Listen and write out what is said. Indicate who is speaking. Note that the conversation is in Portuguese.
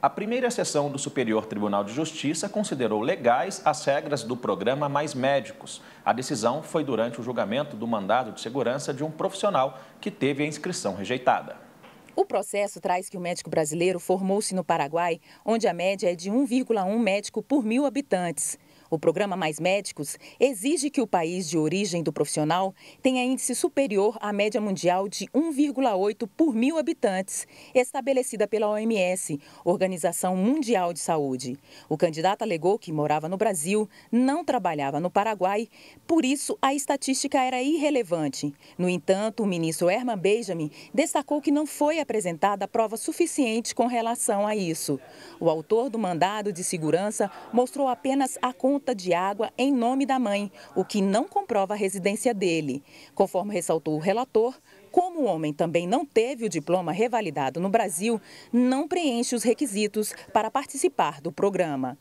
Speaker 1: A primeira sessão do Superior Tribunal de Justiça considerou legais as regras do programa Mais Médicos. A decisão foi durante o julgamento do mandado de segurança de um profissional que teve a inscrição rejeitada.
Speaker 2: O processo traz que o médico brasileiro formou-se no Paraguai, onde a média é de 1,1 médico por mil habitantes. O programa Mais Médicos exige que o país de origem do profissional tenha índice superior à média mundial de 1,8 por mil habitantes, estabelecida pela OMS, Organização Mundial de Saúde. O candidato alegou que morava no Brasil, não trabalhava no Paraguai, por isso a estatística era irrelevante. No entanto, o ministro Herman Benjamin destacou que não foi apresentada prova suficiente com relação a isso. O autor do mandado de segurança mostrou apenas a conta conta de água em nome da mãe, o que não comprova a residência dele. Conforme ressaltou o relator, como o homem também não teve o diploma revalidado no Brasil, não preenche os requisitos para participar do programa.